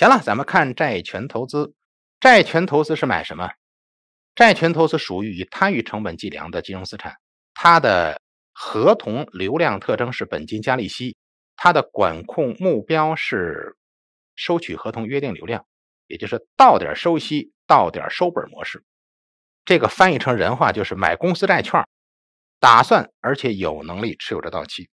行了，咱们看债权投资。债权投资是买什么？债权投资属于以摊余成本计量的金融资产，它的合同流量特征是本金加利息，它的管控目标是收取合同约定流量，也就是到点收息、到点收本模式。这个翻译成人话就是买公司债券，打算而且有能力持有着到期。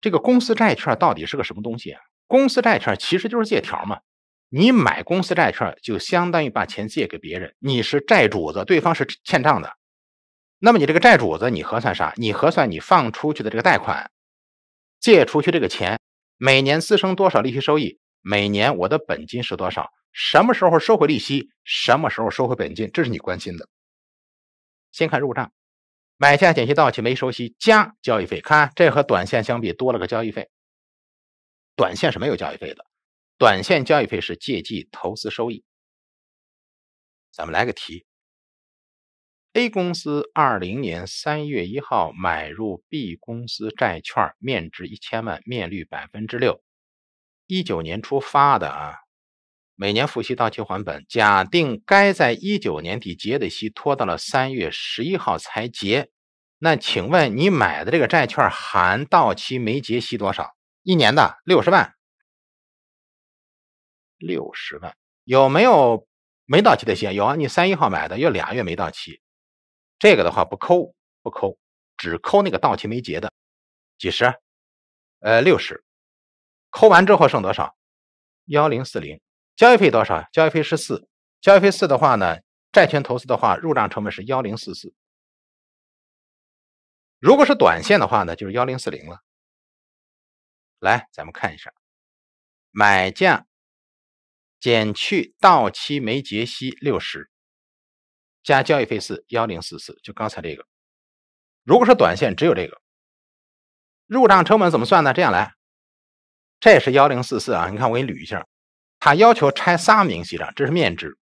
这个公司债券到底是个什么东西啊？公司债券其实就是借条嘛，你买公司债券就相当于把钱借给别人，你是债主子，对方是欠账的。那么你这个债主子，你核算啥？你核算你放出去的这个贷款，借出去这个钱，每年滋生多少利息收益？每年我的本金是多少？什么时候收回利息？什么时候收回本金？这是你关心的。先看入账，买下减息到期没收息，加交易费。看这和短线相比多了个交易费。短线是没有交易费的，短线交易费是借记投资收益。咱们来个题：A 公司二零年三月一号买入 B 公司债券，面值一千万，面率百分之六，一九年出发的啊，每年付息到期还本。假定该在一九年底结的息拖到了三月十一号才结，那请问你买的这个债券含到期没结息多少？一年的六十万，六十万有没有没到期的息？有啊，你三一号买的有俩月没到期，这个的话不扣不扣，只扣那个到期没结的，几十？呃，六十，扣完之后剩多少？幺零四零，交易费多少？交易费是四，交易费四的话呢，债权投资的话入账成本是幺零四四，如果是短线的话呢，就是幺零四零了。来，咱们看一下，买价减去到期没结息六十，加交易费四幺零四四，就刚才这个。如果是短线，只有这个入账成本怎么算呢？这样来，这也是幺零四四啊。你看，我给你捋一下，它要求拆仨明细账，这是面值，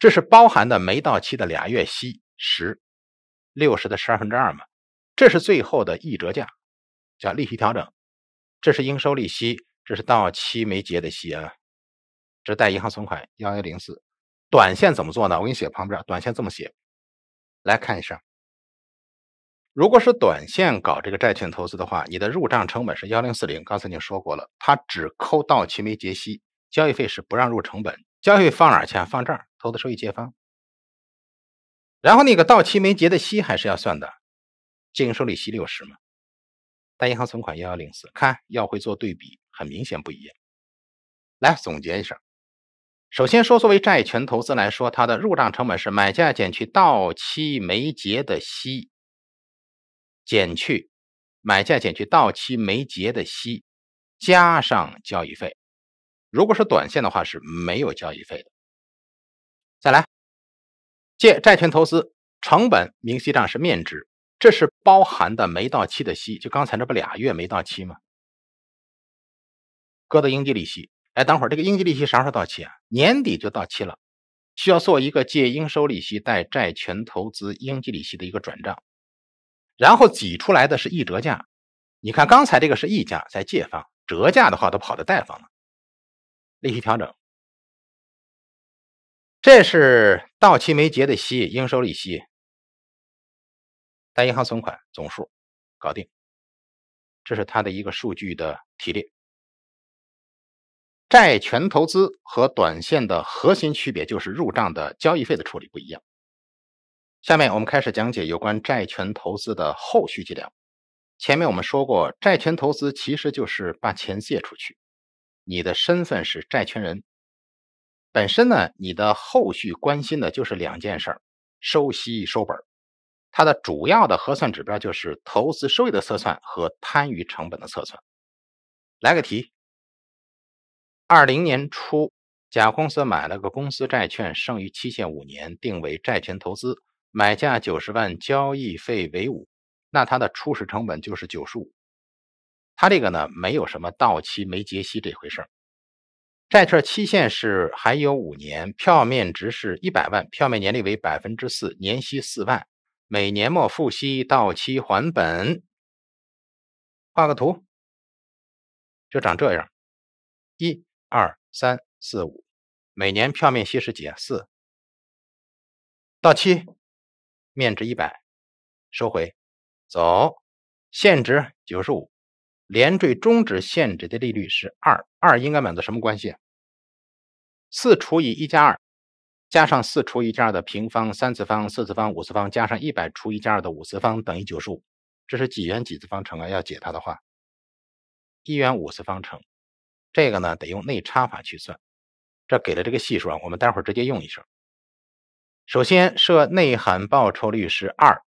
这是包含的没到期的俩月息十，六十的十二分之二嘛，这是最后的一折价，叫利息调整。这是应收利息，这是到期没结的息啊，这贷银行存款幺幺零四，短线怎么做呢？我给你写旁边，短线这么写，来看一下。如果是短线搞这个债券投资的话，你的入账成本是幺零四零，刚才已经说过了，它只扣到期没结息，交易费是不让入成本，交易费放哪儿去？放这儿，投资收益借方，然后那个到期没结的息还是要算的，净收利息六十嘛。大银行存款幺幺零四，看要会做对比，很明显不一样。来总结一下，首先说，作为债权投资来说，它的入账成本是买价减去到期没结的息，减去买价减去到期没结的息，加上交易费。如果是短线的话是没有交易费的。再来，借债权投资成本明细账是面值。这是包含的没到期的息，就刚才那不俩月没到期吗？搁的应计利息，哎，等会儿这个应计利息啥时候到期啊？年底就到期了，需要做一个借应收利息、贷债权投资应计利息的一个转账，然后挤出来的是一折价。你看刚才这个是溢价在借方，折价的话都跑到贷方了，利息调整。这是到期没结的息，应收利息。贷银行存款总数搞定，这是它的一个数据的提炼。债权投资和短线的核心区别就是入账的交易费的处理不一样。下面我们开始讲解有关债权投资的后续计量。前面我们说过，债权投资其实就是把钱借出去，你的身份是债权人。本身呢，你的后续关心的就是两件事儿：收息、收本。它的主要的核算指标就是投资收益的测算和摊余成本的测算。来个题：二零年初，甲公司买了个公司债券，剩余期限五年，定为债权投资，买价九十万，交易费为五，那它的初始成本就是九十五。它这个呢，没有什么到期没结息这回事儿。债券期限是还有五年，票面值是一百万，票面年利率为百分之四，年息四万。每年末付息，到期还本。画个图，就长这样。一、二、三、四、五，每年票面息是几？四。到期面值一百，收回走现值九十五，连缀终止现值的利率是二。二应该满足什么关系？四除以一加二。加上四除以加二的平方、三次方、四次方、五次方，加上一百除以加二的五次方等于九十五，这是几元几次方程啊？要解它的话，一元五次方程，这个呢得用内插法去算。这给了这个系数啊，我们待会儿直接用一下。首先设内含报酬率是二，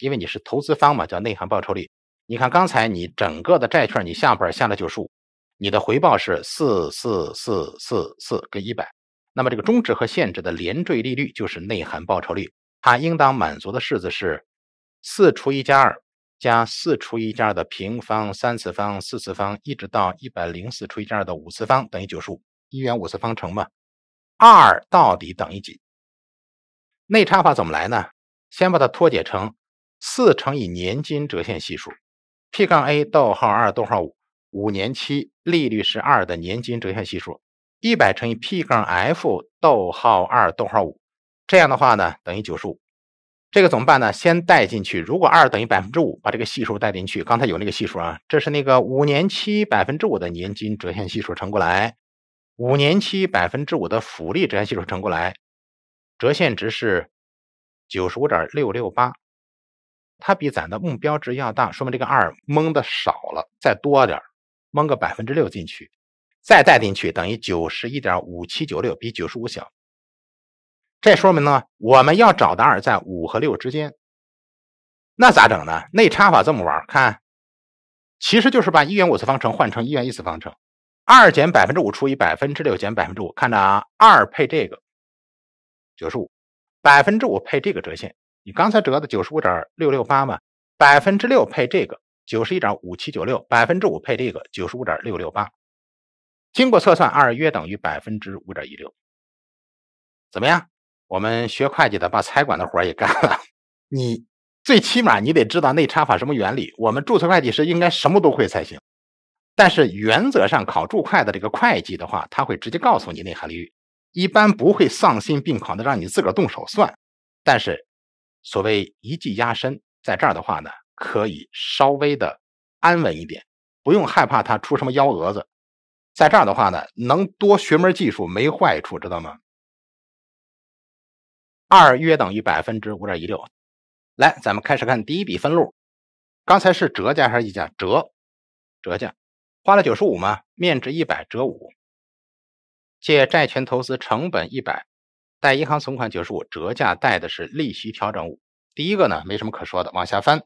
因为你是投资方嘛，叫内含报酬率。你看刚才你整个的债券你下本下了九十五，你的回报是四四四四四跟一百。那么这个中值和限制的连缀利率就是内含报酬率，它应当满足的式子是四除一加二加四除一加二的平方三次方四次方一直到一百零四除一加二的五次方等于九十五一元五次方程嘛？二到底等于几？内插法怎么来呢？先把它脱解成四乘以年金折现系数 P 杠 A 逗号二逗号五五年期利率是二的年金折现系数。一百乘以 P 杠 F 逗号二逗号五，这样的话呢等于九十五，这个怎么办呢？先带进去，如果二等于百分之五，把这个系数带进去。刚才有那个系数啊，这是那个五年期百分之五的年金折现系数乘过来，五年期百分之五的复利折现系数乘过来，折现值是九十五点六六八，它比咱的目标值要大，说明这个二蒙的少了，再多点，蒙个百分之六进去。再代进去等于九十一点五七九六，比九十五小。这说明呢，我们要找的二在五和六之间。那咋整呢？内插法这么玩看，其实就是把一元五次方程换成一元一次方程。二减百分之五除以百分之六减百分之五，看着啊，二配这个九十五，百分之五配这个折线，你刚才折的九十五点六六八嘛，百分之六配这个九十一点五七九六，百分之五配这个九十五点六六八。经过测算，二约等于百分之五点一六。怎么样？我们学会计的把财管的活也干了。你最起码你得知道内插法什么原理。我们注册会计师应该什么都会才行。但是原则上考注会的这个会计的话，他会直接告诉你内含率，一般不会丧心病狂的让你自个儿动手算。但是所谓一技压身，在这儿的话呢，可以稍微的安稳一点，不用害怕他出什么幺蛾子。在这儿的话呢，能多学门技术没坏处，知道吗？二约等于百分之五点一六。来，咱们开始看第一笔分录。刚才是折价还是溢价？折，折价，花了九十五嘛，面值一百，折五。借：债权投资成本一百，贷：银行存款九十五，折价贷的是利息调整五。第一个呢，没什么可说的，往下翻。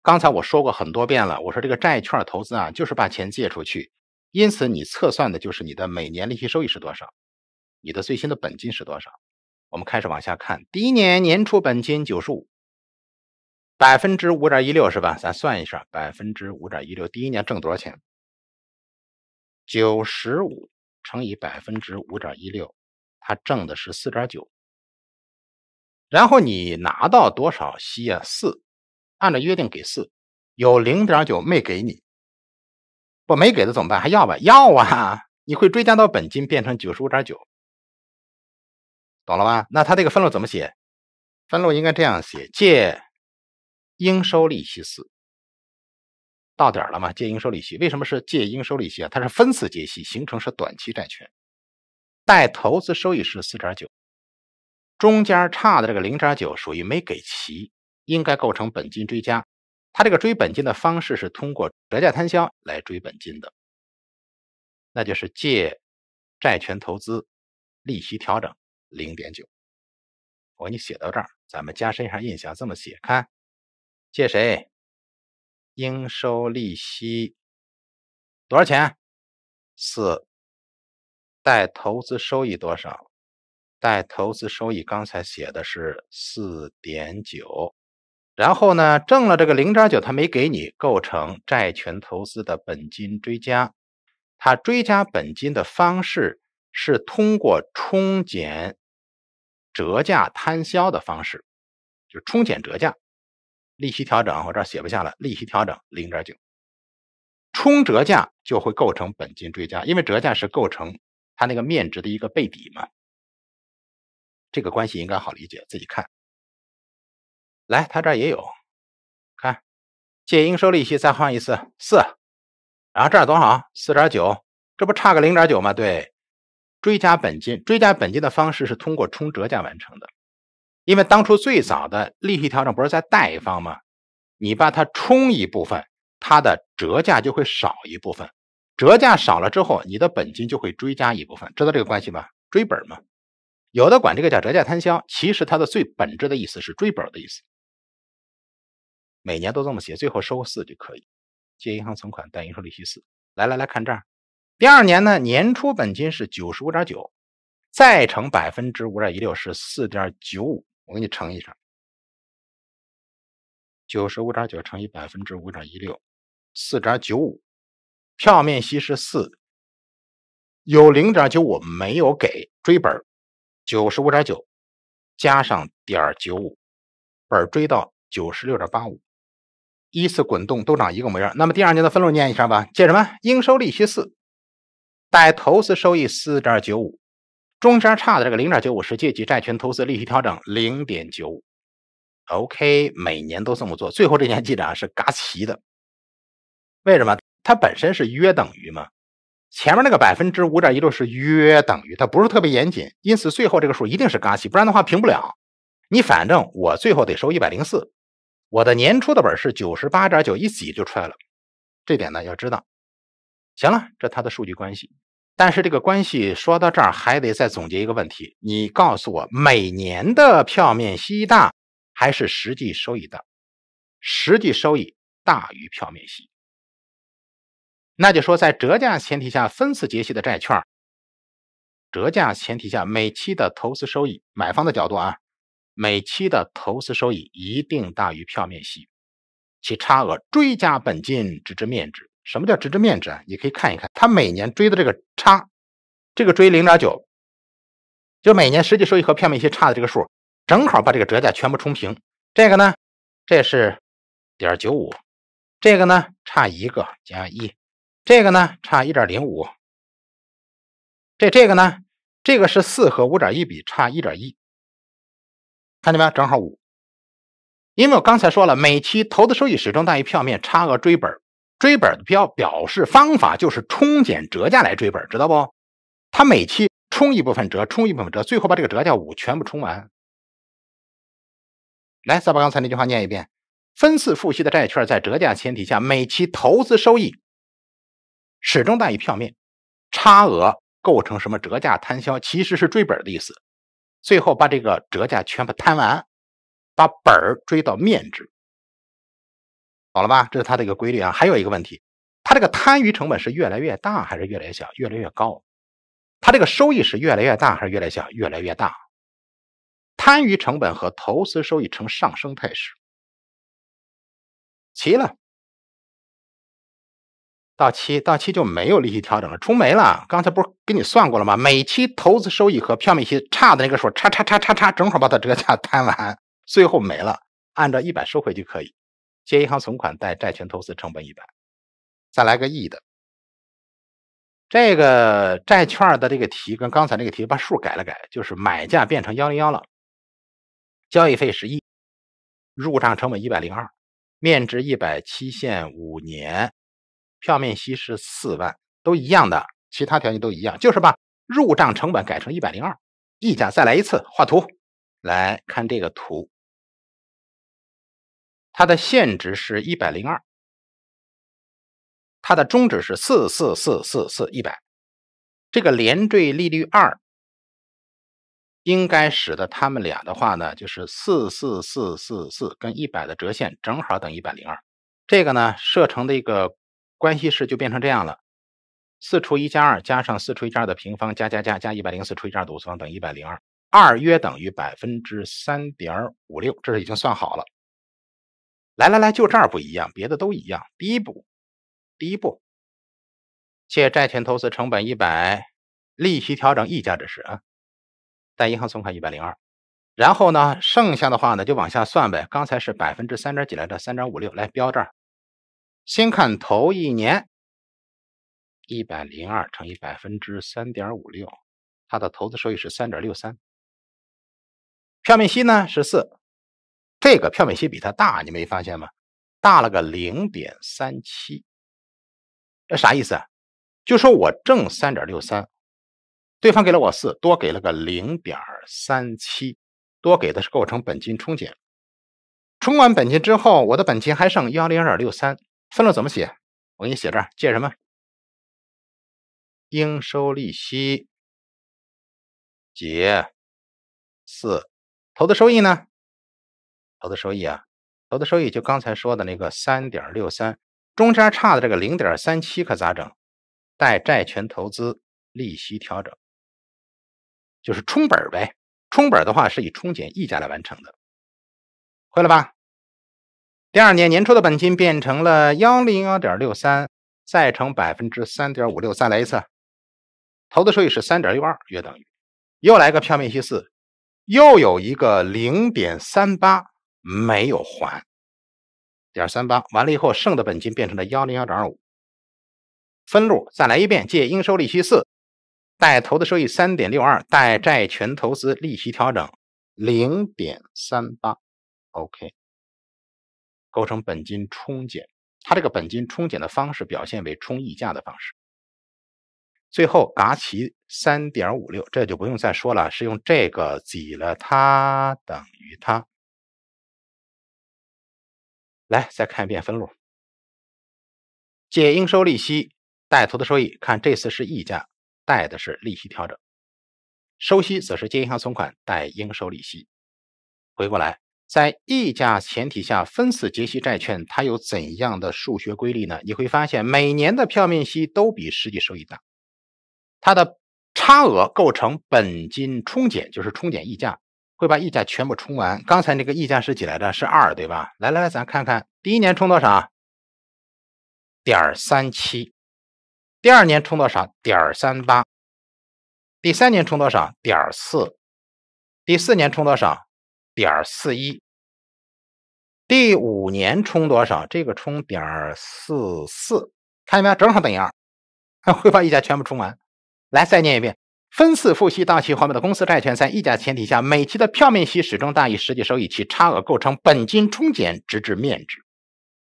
刚才我说过很多遍了，我说这个债券投资啊，就是把钱借出去。因此，你测算的就是你的每年利息收益是多少，你的最新的本金是多少？我们开始往下看，第一年年初本金九十五，百分之五点一六是吧？咱算一下，百分之五点一六，第一年挣多少钱？九十五乘以百分之五点一六，它挣的是四点九。然后你拿到多少息啊？四，按照约定给四，有零点九没给你。我没给的怎么办？还要吧？要啊！你会追加到本金变成九十五点九，懂了吧？那他这个分录怎么写？分录应该这样写：借应收利息四，到点了吗？借应收利息。为什么是借应收利息啊？它是分次结息，形成是短期债权，带投资收益是四点九，中间差的这个零点九属于没给齐，应该构成本金追加。它这个追本金的方式是通过折价摊销来追本金的，那就是借债权投资利息调整零点九，我给你写到这儿，咱们加深一下印象，这么写，看借谁，应收利息多少钱，四，贷投资收益多少，贷投资收益刚才写的是四点九。然后呢，挣了这个零点九，他没给你构成债权投资的本金追加，他追加本金的方式是通过冲减折价摊销的方式，就冲减折价，利息调整，我这儿写不下了，利息调整零点九，冲折价就会构成本金追加，因为折价是构成他那个面值的一个背底嘛，这个关系应该好理解，自己看。来，他这儿也有，看借应收利息再换一次四，然后这儿多少？四点九，这不差个零点九吗？对，追加本金，追加本金的方式是通过冲折价完成的，因为当初最早的利息调整不是在贷方吗？你把它冲一部分，它的折价就会少一部分，折价少了之后，你的本金就会追加一部分，知道这个关系吗？追本嘛，有的管这个叫折价摊销，其实它的最本质的意思是追本的意思。每年都这么写，最后收个四就可以。借银行存款，贷银行利息四。来来来看这儿，第二年呢，年初本金是九十五点九，再乘百分之五点一六是四点九五。我给你乘一下，九十五点九乘以百分之五点一六，四点九五。票面息是四，有零点九五没有给追本，九十五点九加上点九五，本追到九十六点八五。依次滚动都长一个模样。那么第二年的分录念一下吧：借什么？应收利息四，贷投资收益四点九五。中间差的这个零点九五是借记债权投资利息调整零点九五。OK，每年都这么做。最后这年记着啊是嘎齐的，为什么？它本身是约等于嘛。前面那个百分之五点一六是约等于，它不是特别严谨，因此最后这个数一定是嘎齐，不然的话平不了。你反正我最后得收一百零四。我的年初的本是九十八点九，一挤就出来了，这点呢要知道。行了，这它的数据关系，但是这个关系说到这儿还得再总结一个问题。你告诉我，每年的票面息大还是实际收益大？实际收益大于票面息，那就说在折价前提下，分次结息的债券，折价前提下每期的投资收益，买方的角度啊。每期的投资收益一定大于票面息，其差额追加本金直至面值。什么叫直至面值啊？你可以看一看，它每年追的这个差，这个追零点九，就每年实际收益和票面息差的这个数，正好把这个折价全部冲平。这个呢，这是点九五，这个呢差一个加一，这个呢差一点零五，这这个呢，这个是四和五点一比差一点一。看见没有？正好五。因为我刚才说了，每期投资收益始终大于票面差额追本，追本的标表示方法就是冲减折价来追本，知道不？他每期冲一部分折，冲一部分折，最后把这个折价五全部冲完。来，再把刚才那句话念一遍：分次付息的债券在折价前提下，每期投资收益始终大于票面差额，构成什么折价摊销？其实是追本的意思。最后把这个折价全部摊完，把本儿追到面值，好了吧？这是它的一个规律啊。还有一个问题，它这个摊余成本是越来越大还是越来越小？越来越高。它这个收益是越来越大还是越来越小？越来越大。摊余成本和投资收益呈上升态势。齐了。到期到期就没有利息调整了，出没了。刚才不是给你算过了吗？每期投资收益和票面息差的那个数差差差差差，正好把它折价摊完，最后没了。按照一百收回就可以。借银行存款，贷债权投资成本一百，再来个亿的。这个债券的这个题跟刚才那个题把数改了改，就是买价变成幺零幺了，交易费十亿，入账成本一百零二，面值一百，期限五年。票面息是四万，都一样的，其他条件都一样，就是把入账成本改成一百零二，溢价再来一次画图，来看这个图，它的现值是一百零二，它的终值是四四四四四一百，这个连缀利率二，应该使得他们俩的话呢，就是四四四四四跟一百的折现正好等一百零二，这个呢设成的一个。关系式就变成这样了：四除一加二加上四除加二的平方加加加加一百零四除以二的五次方等一百零二，二约等于百分之三点五六，这是已经算好了。来来来，就这儿不一样，别的都一样。第一步，第一步，借债权投资成本一百，利息调整溢价这是啊，贷银行存款一百零二。然后呢，剩下的话呢就往下算呗。刚才是百分之三点几来着，三点五六，来标这儿。先看头一年，一百零二乘以百分之三点五六，它的投资收益是三点六三，票面息呢是四，这个票面息比它大，你没发现吗？大了个零点三七，这啥意思啊？就说我挣三点六三，对方给了我四，多给了个零点三七，多给的是构成本金冲减，冲完本金之后，我的本金还剩幺零二点六三。分了怎么写？我给你写这儿借什么？应收利息几四，投资收益呢？投资收益啊，投资收益就刚才说的那个三点六三，中间差的这个零点三七可咋整？待债权投资利息调整，就是冲本呗。冲本的话是以冲减溢价来完成的，会了吧？第二年年初的本金变成了幺零幺点六三，再乘百分之三点五六，再来一次，投资收益是三点六二，约等于，又来个票面息四，又有一个零点三八没有还，点三八，完了以后剩的本金变成了幺零幺点二五，分录再来一遍，借应收利息四，贷投资收益三点六二，贷债权投资利息调整零点三八，OK。构成本金冲减，它这个本金冲减的方式表现为冲溢价的方式。最后，嘎其三点五六，这就不用再说了，是用这个挤了它等于它。来，再看一遍分录：借应收利息，贷投资收益。看这次是溢价，贷的是利息调整。收息则是借银行存款，贷应收利息。回过来。在溢价前提下，分次结息债券它有怎样的数学规律呢？你会发现，每年的票面息都比实际收益大，它的差额构成本金冲减，就是冲减溢价，会把溢价全部冲完。刚才那个溢价是几来着？是二，对吧？来来来，咱看看，第一年冲多少？点三七，第二年冲多少？点三八，第三年冲多少？点四，第四年冲多少？点四一，第五年充多少？这个充点四四，看见没有？正好等于二，会把溢价全部充完。来，再念一遍：分次付息到期还本的公司债券，在溢价前提下，每期的票面息始终大于实际收益，其差额构成本金冲减，直至面值。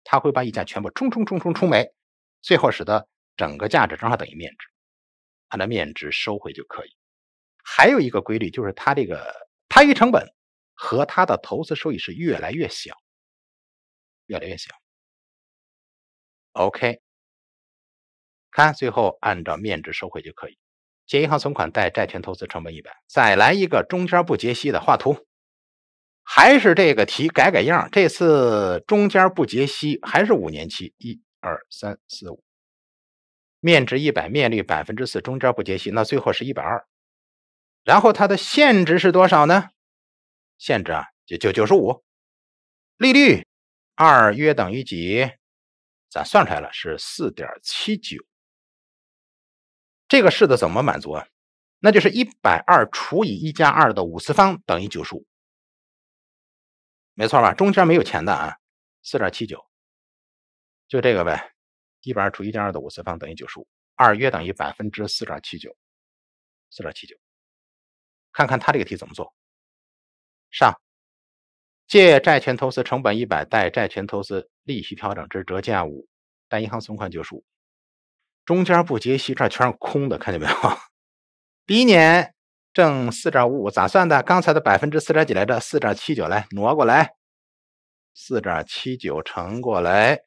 他会把溢价全部冲冲冲冲冲没，最后使得整个价值正好等于面值，它的面值收回就可以。还有一个规律就是，它这个它一成本。和他的投资收益是越来越小，越来越小。OK，看最后按照面值收回就可以。借银行存款，贷债权投资，成本一百。再来一个中间不结息的画图，还是这个题改改样，这次中间不结息，还是五年期，一二三四五，面值一百，面率百分之四，中间不结息，那最后是一百二。然后它的现值是多少呢？限制啊，就就九十五，利率二约等于几？咱算出来了是四点七九。这个式子怎么满足啊？那就是一百二除以一加二的五次方等于九十五，没错吧？中间没有钱的啊，四点七九，就这个呗，一百二除一加二的五次方等于九十五，二约等于百分之四点七九，四点七九。看看他这个题怎么做。上借债权投资成本一百，贷债权投资利息调整之折价五，贷银行存款九十五。中间不结息，这全是空的，看见没有？第一年挣四点五五，咋算的？刚才的百分之四点几来着？四点七九，来挪过来，四点七九乘过来，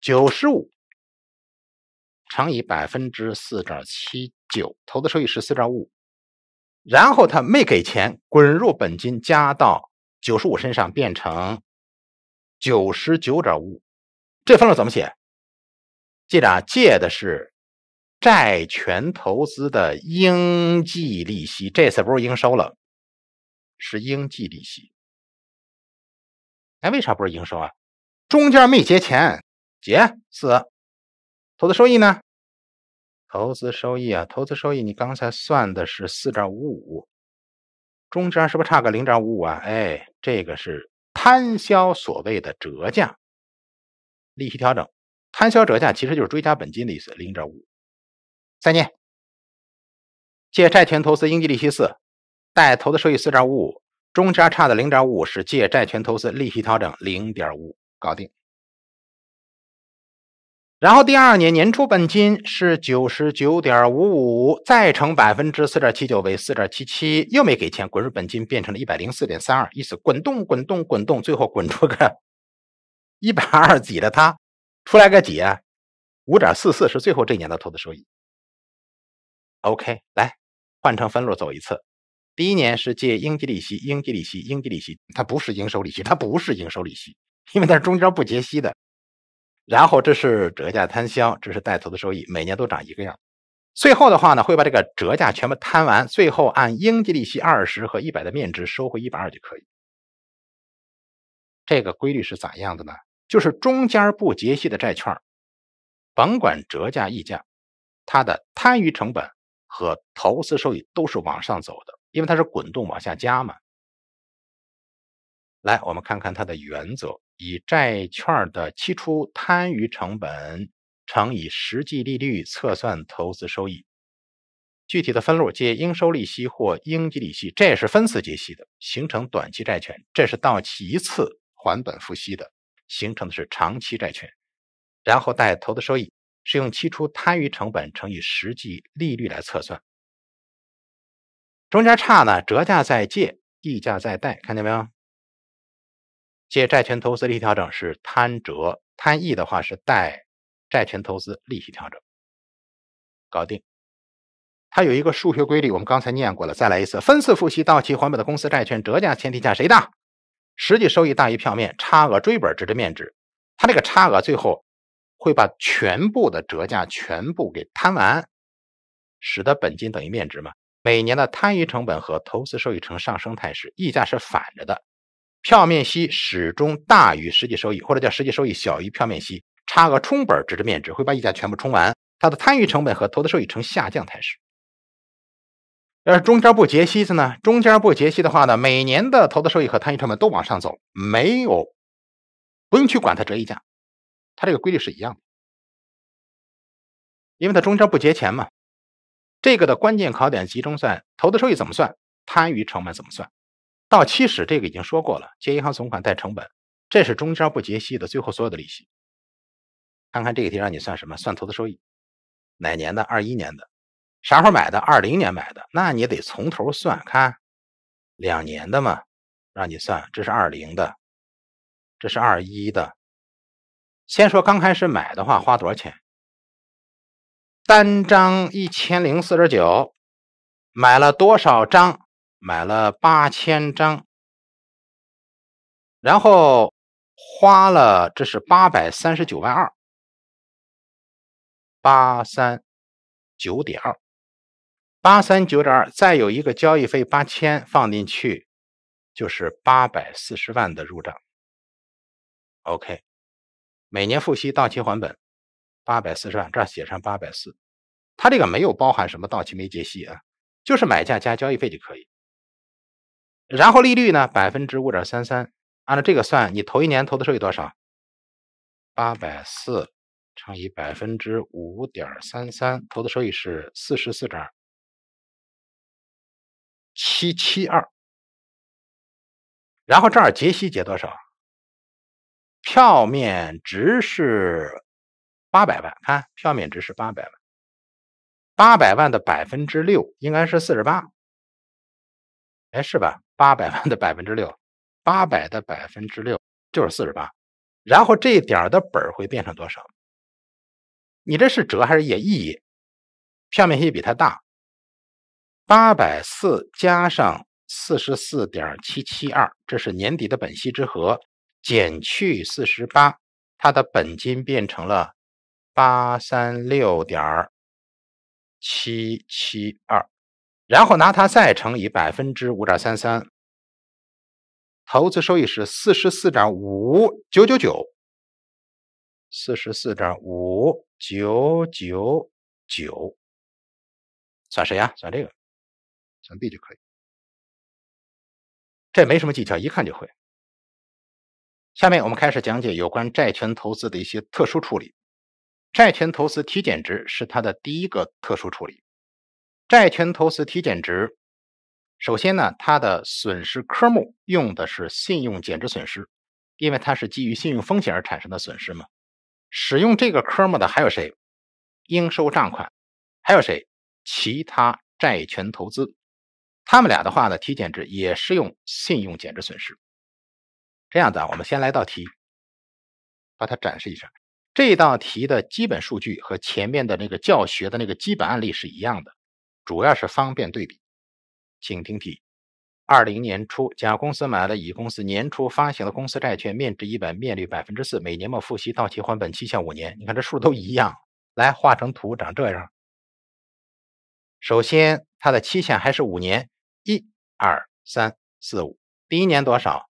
九十五乘以百分之四点七九，投资收益是四点五五。然后他没给钱，滚入本金加到九十五身上，变成九十九点五五。这分录怎么写？记着啊，借的是债权投资的应计利息。这次不是应收了，是应计利息。哎，为啥不是应收啊？中间没结钱，结四。投资收益呢？投资收益啊，投资收益，你刚才算的是四点五五，中间是不是差个零点五五啊？哎，这个是摊销所谓的折价利息调整，摊销折价其实就是追加本金的意思，零点五。再见。借债权投资应计利息四，贷投资收益四点五五，中间差的零点五五是借债权投资利息调整零点五五，搞定。然后第二年年初本金是九十九点五五，再乘百分之四点七九为四点七七，又没给钱，滚入本金变成了一百零四点三二，意思滚动滚动滚动，最后滚出个 一百二几的它，出来个几啊？五点四四是最后这年的投资收益。OK，来换成分路走一次，第一年是借应吉利息，应吉利息，应吉利息，它不是应收利息，它不是应收利息，因为它是中间不结息的。然后这是折价摊销，这是带头的收益，每年都涨一个样。最后的话呢，会把这个折价全部摊完，最后按应计利息二十和一百的面值收回一百二就可以。这个规律是咋样的呢？就是中间不结息的债券，甭管折价溢价，它的摊余成本和投资收益都是往上走的，因为它是滚动往下加嘛。来，我们看看它的原则：以债券的期初摊余成本乘以实际利率测算投资收益。具体的分录借应收利息或应计利息，这也是分次结息的，形成短期债券；这是到期一次还本付息的，形成的是长期债券。然后贷投资收益，是用期初摊余成本乘以实际利率来测算。中间差呢，折价再借，溢价再贷，看见没有？借债权投资利息调整是摊折，摊益的话是贷债权投资利息调整，搞定。它有一个数学规律，我们刚才念过了，再来一次。分次付息到期还本的公司债券折价前提下，谁大？实际收益大于票面，差额追本值的面值。它这个差额最后会把全部的折价全部给摊完，使得本金等于面值嘛？每年的摊余成本和投资收益呈上升态势，溢价是反着的。票面息始终大于实际收益，或者叫实际收益小于票面息，差额充本直至面值，会把溢价全部冲完。它的参与成本和投资收益呈下降态势。要是中间不结息子呢？中间不结息的话呢，每年的投资收益和摊余成本都往上走，没有不用去管它折溢价，它这个规律是一样的，因为它中间不结钱嘛。这个的关键考点集中在投资收益怎么算，摊余成本怎么算。到期时，这个已经说过了，借银行存款贷成本，这是中间不结息的，最后所有的利息。看看这个题让你算什么？算投资收益？哪年的？二一年的？啥时候买的？二零年买的？那你得从头算，看两年的嘛，让你算。这是二零的，这是二一的。先说刚开始买的话，花多少钱？单张一千零四十九，买了多少张？买了八千张，然后花了这是八百三十九万二，八三九点二，八三九点二，再有一个交易费八千放进去，就是八百四十万的入账。OK，每年付息到期还本，八百四十万，这儿写上八百四。他这个没有包含什么到期没结息啊，就是买价加交易费就可以。然后利率呢？百分之五点三三，按照这个算，你头一年投的收益多少？八百四乘以百分之五点三三，投的收益是四十四点七七二。然后这儿结息结多少？票面值是八百万，看票面值是八百万，八百万的百分之六应该是四十八。哎，是吧？八百万的百分之六，八百的百分之六就是四十八，然后这一点儿的本儿会变成多少？你这是折还是也亿？票面息比它大，八百四加上四十四点七七二，这是年底的本息之和，减去四十八，它的本金变成了八三六点七七二。然后拿它再乘以百分之五点三三，投资收益是四十四点五九九九，四十四点五九九九，算谁呀？算这个，算 B 就可以。这没什么技巧，一看就会。下面我们开始讲解有关债权投资的一些特殊处理。债权投资提减值是它的第一个特殊处理。债权投资提减值，首先呢，它的损失科目用的是信用减值损失，因为它是基于信用风险而产生的损失嘛。使用这个科目的还有谁？应收账款，还有谁？其他债权投资。他们俩的话呢，提减值也是用信用减值损失。这样子啊，我们先来道题，把它展示一下。这道题的基本数据和前面的那个教学的那个基本案例是一样的。主要是方便对比，请听题。二零年初，甲公司买了乙公司年初发行的公司债券，面值一本，面率百分之四，每年末付息，到期还本，期限五年。你看这数都一样，来画成图，长这样。首先，它的期限还是五年，一二三四五。第一年多少？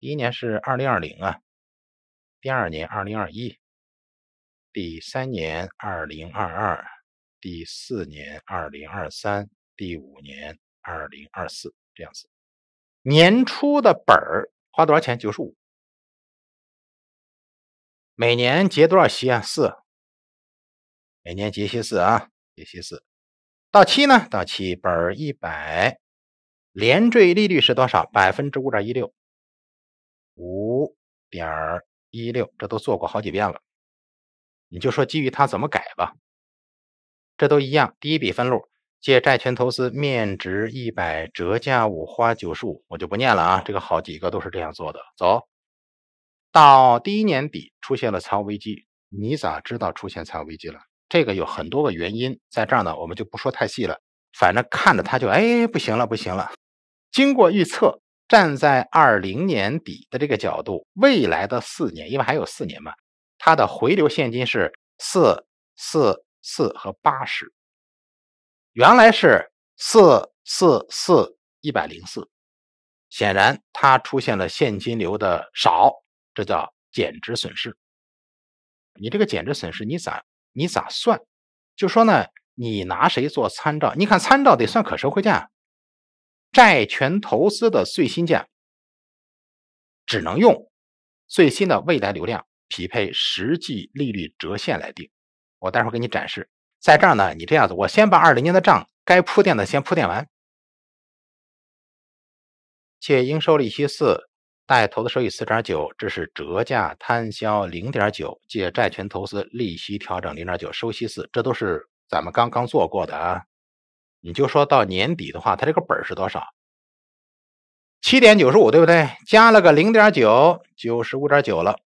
第一年是二零二零啊。第二年二零二一，第三年二零二二。第四年二零二三，第五年二零二四，这样子。年初的本儿花多少钱？九十五。每年结多少息啊？四。每年结息四啊，结息四。到期呢？到期本儿一百，连缀利率是多少？百分之五点一六，五点一六。这都做过好几遍了，你就说基于它怎么改吧。这都一样，第一笔分录借债权投资面值一百，折价五，花九十五，我就不念了啊。这个好几个都是这样做的。走到第一年底出现了财务危机，你咋知道出现财务危机了？这个有很多个原因，在这儿呢，我们就不说太细了。反正看着他就哎不行了，不行了。经过预测，站在二零年底的这个角度，未来的四年，因为还有四年嘛，它的回流现金是四四。四和八十，原来是四四四一百零四，显然它出现了现金流的少，这叫减值损失。你这个减值损失你咋你咋算？就说呢，你拿谁做参照？你看参照得算可收回价，债权投资的最新价只能用最新的未来流量匹配实际利率折现来定。我待会儿给你展示，在这儿呢，你这样子，我先把二零年的账该铺垫的先铺垫完，借应收利息四，贷投资收益四点九，这是折价摊销零点九，借债权投资利息调整零点九，收息四，这都是咱们刚刚做过的啊。你就说到年底的话，它这个本是多少？七点九十五，对不对？加了个零点九，九十五点九了。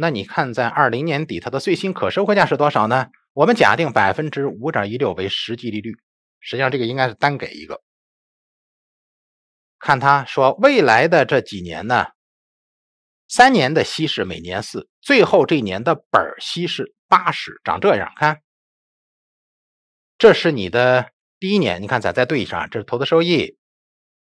那你看，在二零年底，它的最新可收回价是多少呢？我们假定百分之五点一六为实际利率，实际上这个应该是单给一个。看他说未来的这几年呢，三年的息是每年四，最后这一年的本息是八十，长这样看。这是你的第一年，你看咱再对一下，这是投资收益，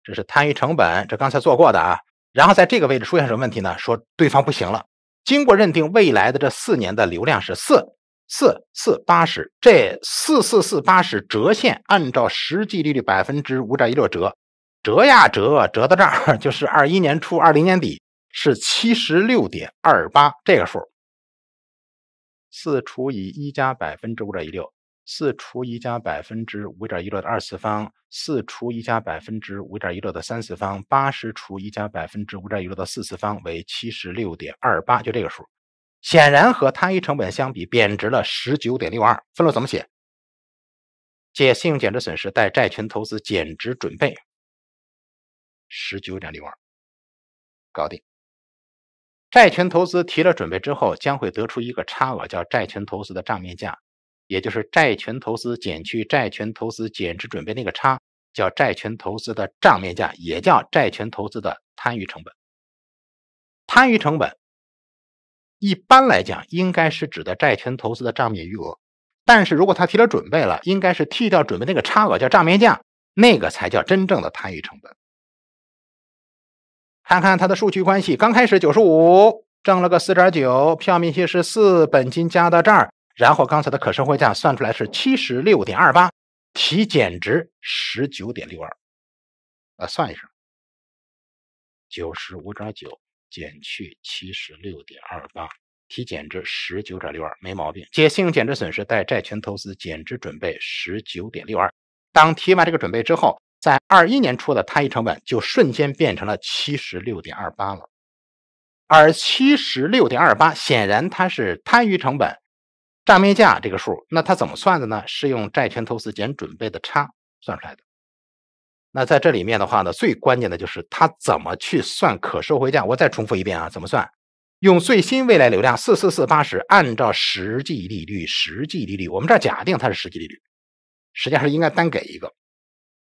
这是摊余成本，这刚才做过的啊。然后在这个位置出现什么问题呢？说对方不行了。经过认定，未来的这四年的流量是四四四八十，这四四四八十折现，按照实际利率百分之五点一六折，折呀折，折到这儿 就是二一年初二零年底是七十六点二八这个数，四除以一加百分之五点一六。四除一加百分之五点一六的二次方，四除一加百分之五点一六的三次方，八十除一加百分之五点一六的四次方为七十六点二八，就这个数。显然和摊余成本相比，贬值了十九点六二。分了，怎么写？借信用减值损失，贷债权投资减值准备，十九点六二，搞定。债权投资提了准备之后，将会得出一个差额，叫债权投资的账面价。也就是债权投资减去债权投资减值准备那个差，叫债权投资的账面价，也叫债权投资的摊余成本。摊余成本一般来讲应该是指的债权投资的账面余额，但是如果他提了准备了，应该是替掉准备那个差额，叫账面价，那个才叫真正的摊余成本。看看它的数据关系，刚开始九十五，挣了个四点九，票面息是四，本金加到这儿。然后刚才的可收回价算出来是七十六点二八，提减值十九点六二，啊，算一下，九十五点九减去七十六点二八，提减值十九点六二，没毛病。借信用减值损失，贷债权投资减值准备十九点六二。当提完这个准备之后，在二一年初的摊余成本就瞬间变成了七十六点二八了。而七十六点二八显然它是摊余成本。账面价这个数，那它怎么算的呢？是用债权投资减准备的差算出来的。那在这里面的话呢，最关键的就是它怎么去算可收回价。我再重复一遍啊，怎么算？用最新未来流量四四四八十，按照实际利率，实际利率，我们这假定它是实际利率，实际上应该单给一个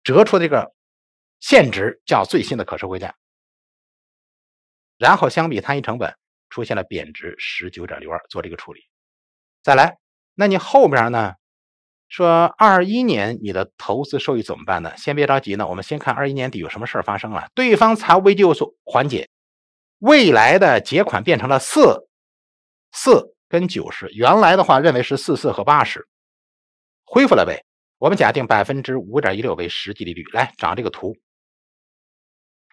折出这个现值，叫最新的可收回价。然后相比摊余成本出现了贬值十九点六二，做这个处理。再来，那你后边呢？说二一年你的投资收益怎么办呢？先别着急呢，我们先看二一年底有什么事儿发生了。对方财务危机有所缓解，未来的结款变成了四四跟九十，原来的话认为是四四和八十，恢复了呗。我们假定百分之五点一六为实际利率，来找这个图。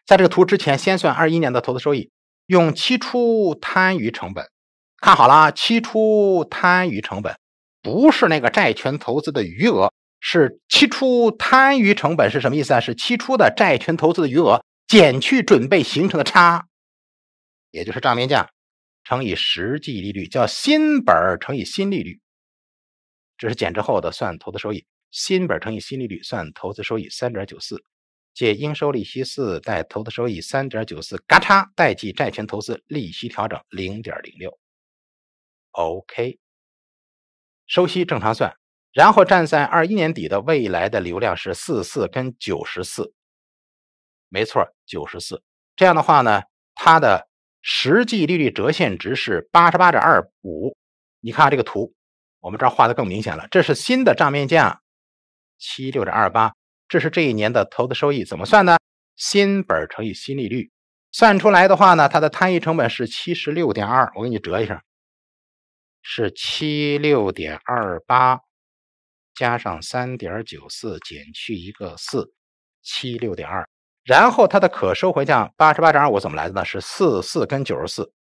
在这个图之前，先算二一年的投资收益，用期初摊余成本。看好了，期初摊余成本不是那个债权投资的余额，是期初摊余成本是什么意思啊？是期初的债权投资的余额减去准备形成的差，也就是账面价乘以实际利率，叫新本儿乘以新利率，这是减值后的算投资收益。新本儿乘以新利率算投资收益三点九四，借应收利息四，贷投资收益三点九四，嘎嚓，代记债权投资利息调整零点零六。OK，收息正常算，然后站在二一年底的未来的流量是四四跟九十四，没错，九十四。这样的话呢，它的实际利率折现值是八十八点二五。你看这个图，我们这儿画的更明显了，这是新的账面价七六点二八，这是这一年的投资收益怎么算呢？新本乘以新利率，算出来的话呢，它的摊余成本是七十六点二。我给你折一下。是七六点二八加上三点九四减去一个四，七六点二。然后它的可收回价八十八点二五怎么来的呢？是四四跟九十四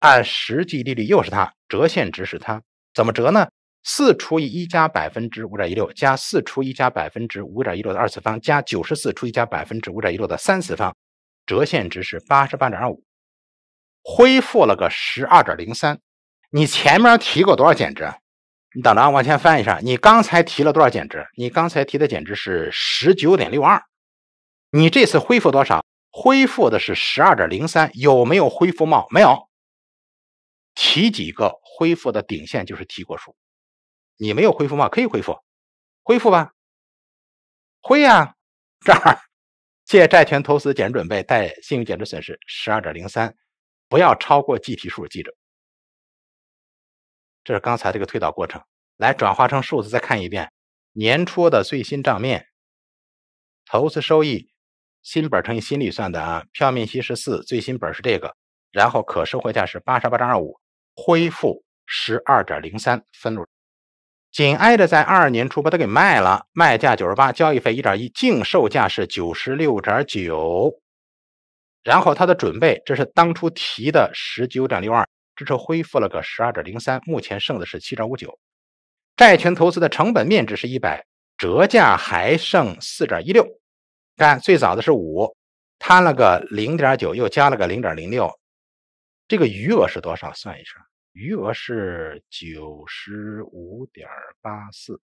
按实际利率又是它折现值是它怎么折呢？四除以一加百分之五点一六加四除一加百分之五点一六的二次方加九十四除一加百分之五点一六的三次方，折现值是八十八点二五，恢复了个十二点零三。你前面提过多少减值？你等着往前翻一下，你刚才提了多少减值？你刚才提的减值是十九点六二，你这次恢复多少？恢复的是十二点零三，有没有恢复帽？没有。提几个恢复的顶线就是提过数，你没有恢复帽可以恢复，恢复吧。恢呀，这儿借债权投资减值准备，贷信用减值损失十二点零三，不要超过计提数，记着。这是刚才这个推导过程，来转化成数字，再看一遍年初的最新账面投资收益，新本乘以新率算的啊，票面息是四，最新本是这个，然后可收回价是八十八点二五，恢复十二点零三分录，紧挨着在二年初把它给卖了，卖价九十八，交易费一点一，净售价是九十六点九，然后它的准备，这是当初提的十九点六二。市值恢复了个十二点零三，目前剩的是七点五九。债权投资的成本面值是一百，折价还剩四点一六。看最早的是五，摊了个零点九，又加了个零点零六。这个余额是多少？算一算，余额是九十五点八四，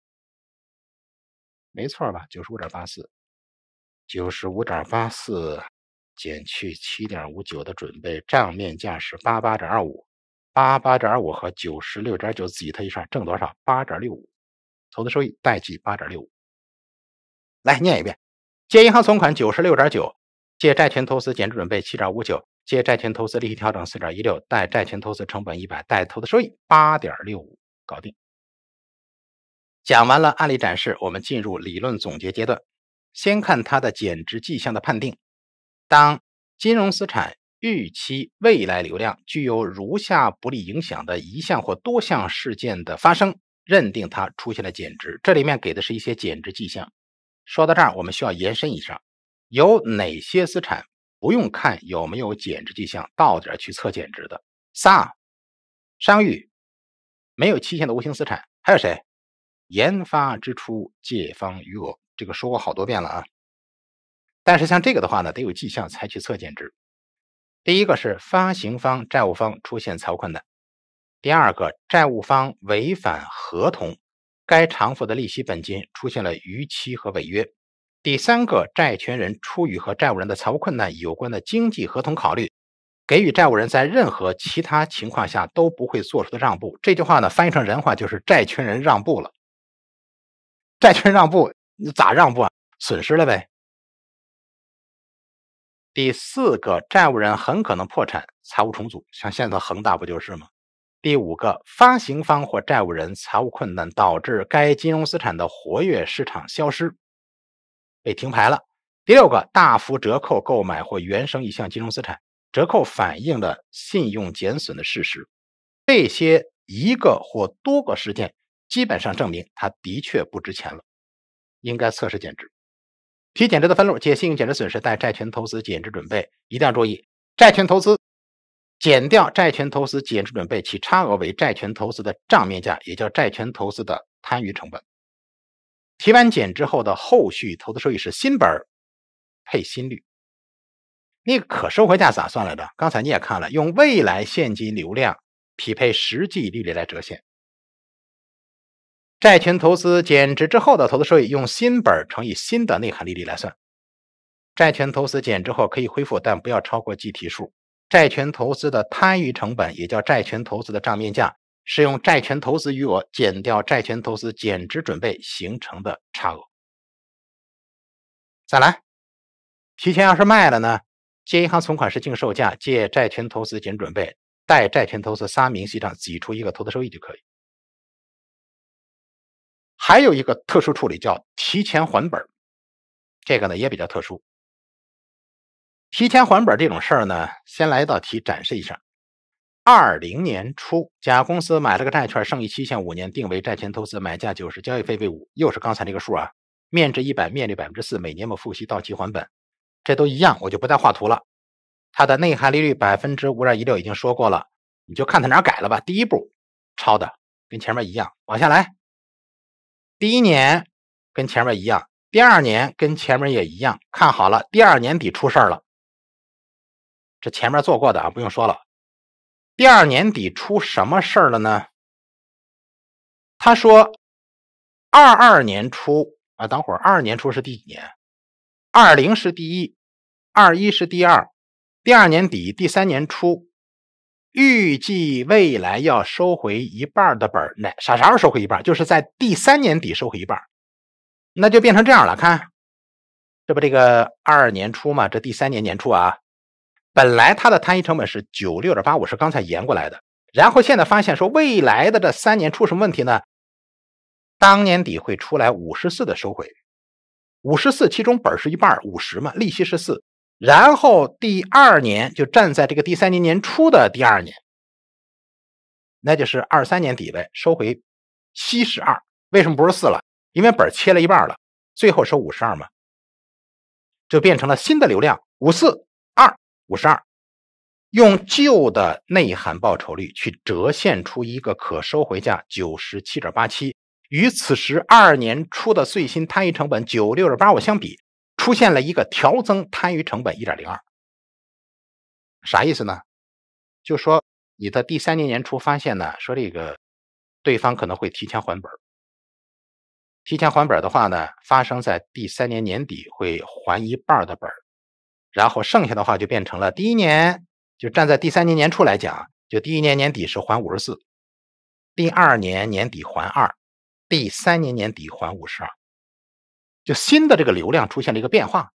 没错吧？九十五点八四，九十五点八四减去七点五九的准备账面价是八八点二五。八八点五和九十六点九自己，他一算挣多少？八点六五，投资收益代记八点六五。来念一遍：借银行存款九十六点九，借债权投资减值准备七点五九，借债权投资利息调整四点一六，贷债权投资成本一百，贷投资收益八点六五，搞定。讲完了案例展示，我们进入理论总结阶段。先看它的减值迹象的判定：当金融资产。预期未来流量具有如下不利影响的一项或多项事件的发生，认定它出现了减值。这里面给的是一些减值迹象。说到这儿，我们需要延伸一下，有哪些资产不用看有没有减值迹象，到点去测减值的？仨，商誉，没有期限的无形资产，还有谁？研发支出借方余额，这个说过好多遍了啊。但是像这个的话呢，得有迹象才去测减值。第一个是发行方、债务方出现财务困难；第二个，债务方违反合同，该偿付的利息、本金出现了逾期和违约；第三个，债权人出于和债务人的财务困难有关的经济合同考虑，给予债务人在任何其他情况下都不会做出的让步。这句话呢，翻译成人话就是：债权人让步了。债权让步，你咋让步啊？损失了呗。第四个，债务人很可能破产，财务重组，像现在恒大不就是吗？第五个，发行方或债务人财务困难，导致该金融资产的活跃市场消失，被停牌了。第六个，大幅折扣购买或原生一项金融资产，折扣反映了信用减损的事实。这些一个或多个事件，基本上证明它的确不值钱了，应该测试减值。提减值的分录，借信用减值损失，贷债权投资减值准备。一定要注意，债权投资减掉债权投资减值准备，其差额为债权投资的账面价，也叫债权投资的摊余成本。提完减值后的后续投资收益是新本儿配新率。那个可收回价咋算来的？刚才你也看了，用未来现金流量匹配实际利率来折现。债权投资减值之后的投资收益，用新本儿乘以新的内含利率来算。债权投资减值后可以恢复，但不要超过计提数。债权投资的摊余成本，也叫债权投资的账面价，是用债权投资余额减掉债权投资减值准备形成的差额。再来，提前要是卖了呢？借银行存款是净售价，借债权投资减值准备，贷债权投资，三明细账挤出一个投资收益就可以。还有一个特殊处理叫提前还本，这个呢也比较特殊。提前还本这种事儿呢，先来一道题展示一下。二零年初，甲公司买了个债券，剩余期限五年，定为债权投资，买价九十，交易费为五，又是刚才那个数啊，面值一百，面利百分之四，每年末付息，到期还本，这都一样，我就不再画图了。它的内含利率百分之五点一六已经说过了，你就看它哪改了吧。第一步，抄的跟前面一样，往下来。第一年跟前面一样，第二年跟前面也一样。看好了，第二年底出事儿了。这前面做过的啊，不用说了。第二年底出什么事儿了呢？他说，二二年初啊，等会儿二二年初是第几年？二零是第一，二一是第二，第二年底，第三年初。预计未来要收回一半的本儿，哪啥时候收回一半？就是在第三年底收回一半，那就变成这样了。看，这不这个二年初嘛，这第三年年初啊，本来它的摊余成本是九六点八五，是刚才延过来的。然后现在发现说，未来的这三年出什么问题呢？当年底会出来五十四的收回，五十四其中本是一半五十嘛，利息是四。然后第二年就站在这个第三年年初的第二年，那就是二三年底呗，收回七十二。为什么不是四了？因为本切了一半了，最后收五十二嘛，就变成了新的流量五四二五十二，用旧的内涵报酬率去折现出一个可收回价九十七点八七，与此时二年初的最新摊余成本九六点八五相比。出现了一个调增摊余成本一点零二，啥意思呢？就说你的第三年年初发现呢，说这个对方可能会提前还本。提前还本的话呢，发生在第三年年底会还一半的本，然后剩下的话就变成了第一年，就站在第三年年初来讲，就第一年年底是还五十四，第二年年底还二，第三年年底还五十二。就新的这个流量出现了一个变化，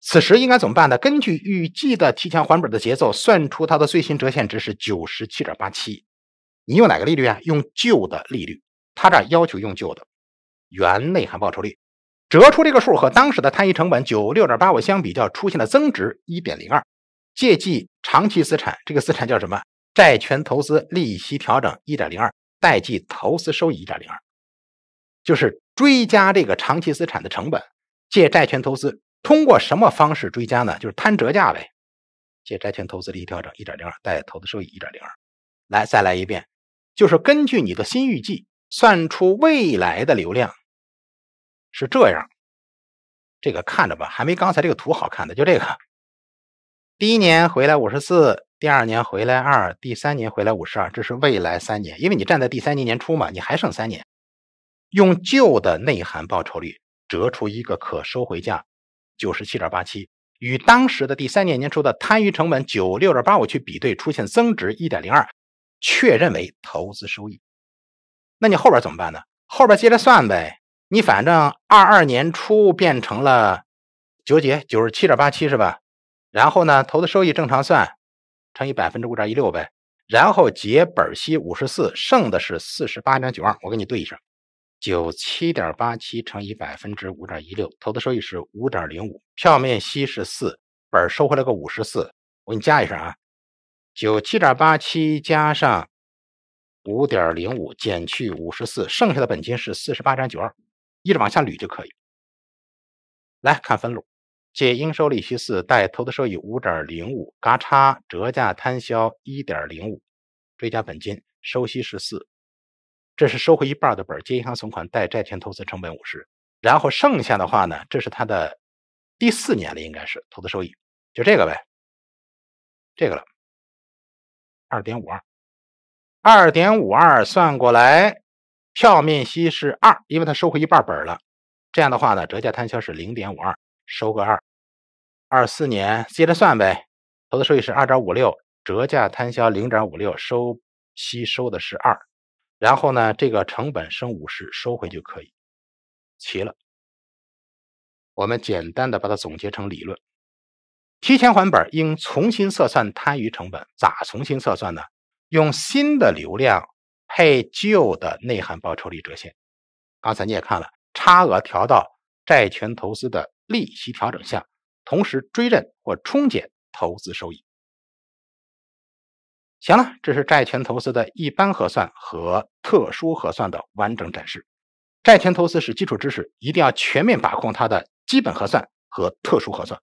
此时应该怎么办呢？根据预计的提前还本的节奏，算出它的最新折现值是九十七点八七。你用哪个利率啊？用旧的利率，它这要求用旧的原内含报酬率，折出这个数和当时的摊余成本九六点八五相比较，出现了增值一点零二。借记长期资产，这个资产叫什么？债权投资利息调整一点零二，贷记投资收益一点零二。就是追加这个长期资产的成本，借债权投资。通过什么方式追加呢？就是摊折价呗。借债权投资利益调整一点零二，贷投资收益一点零二。来，再来一遍，就是根据你的新预计算出未来的流量。是这样，这个看着吧，还没刚才这个图好看的。就这个，第一年回来五十四，第二年回来二，第三年回来五十二，这是未来三年，因为你站在第三年年初嘛，你还剩三年。用旧的内涵报酬率折出一个可收回价，九十七点八七，与当时的第三年年初的摊余成本九六点八五去比对，出现增值一点零二，确认为投资收益。那你后边怎么办呢？后边接着算呗。你反正二二年初变成了九几九十七点八七是吧？然后呢，投资收益正常算，乘以百分之五点一六呗。然后结本息五十四，剩的是四十八点九二，我给你对一下。九七点八七乘以百分之五点一六，投资收益是五点零五，票面息是四，本收回了个五十四。我给你加一下啊，九七点八七加上五点零五减去五十四，剩下的本金是四十八点九二，一直往下捋就可以。来看分录，借应收利息四，贷投资收益五点零五，嘎嚓折价摊销一点零五，追加本金收息是四。这是收回一半的本，借银行存款，贷债权投资成本五十，然后剩下的话呢，这是他的第四年了，应该是投资收益，就这个呗，这个了，二点五二，二点五二算过来，票面息是二，因为他收回一半本了，这样的话呢，折价摊销是零点五二，收个二，二四年接着算呗，投资收益是二点五六，折价摊销零点五六，收息收的是二。然后呢，这个成本升五十收回就可以，齐了。我们简单的把它总结成理论：提前还本应重新测算摊余成本，咋重新测算呢？用新的流量配旧的内涵报酬率折现。刚才你也看了，差额调到债权投资的利息调整项，同时追认或冲减投资收益。行了，这是债权投资的一般核算和特殊核算的完整展示。债权投资是基础知识，一定要全面把控它的基本核算和特殊核算。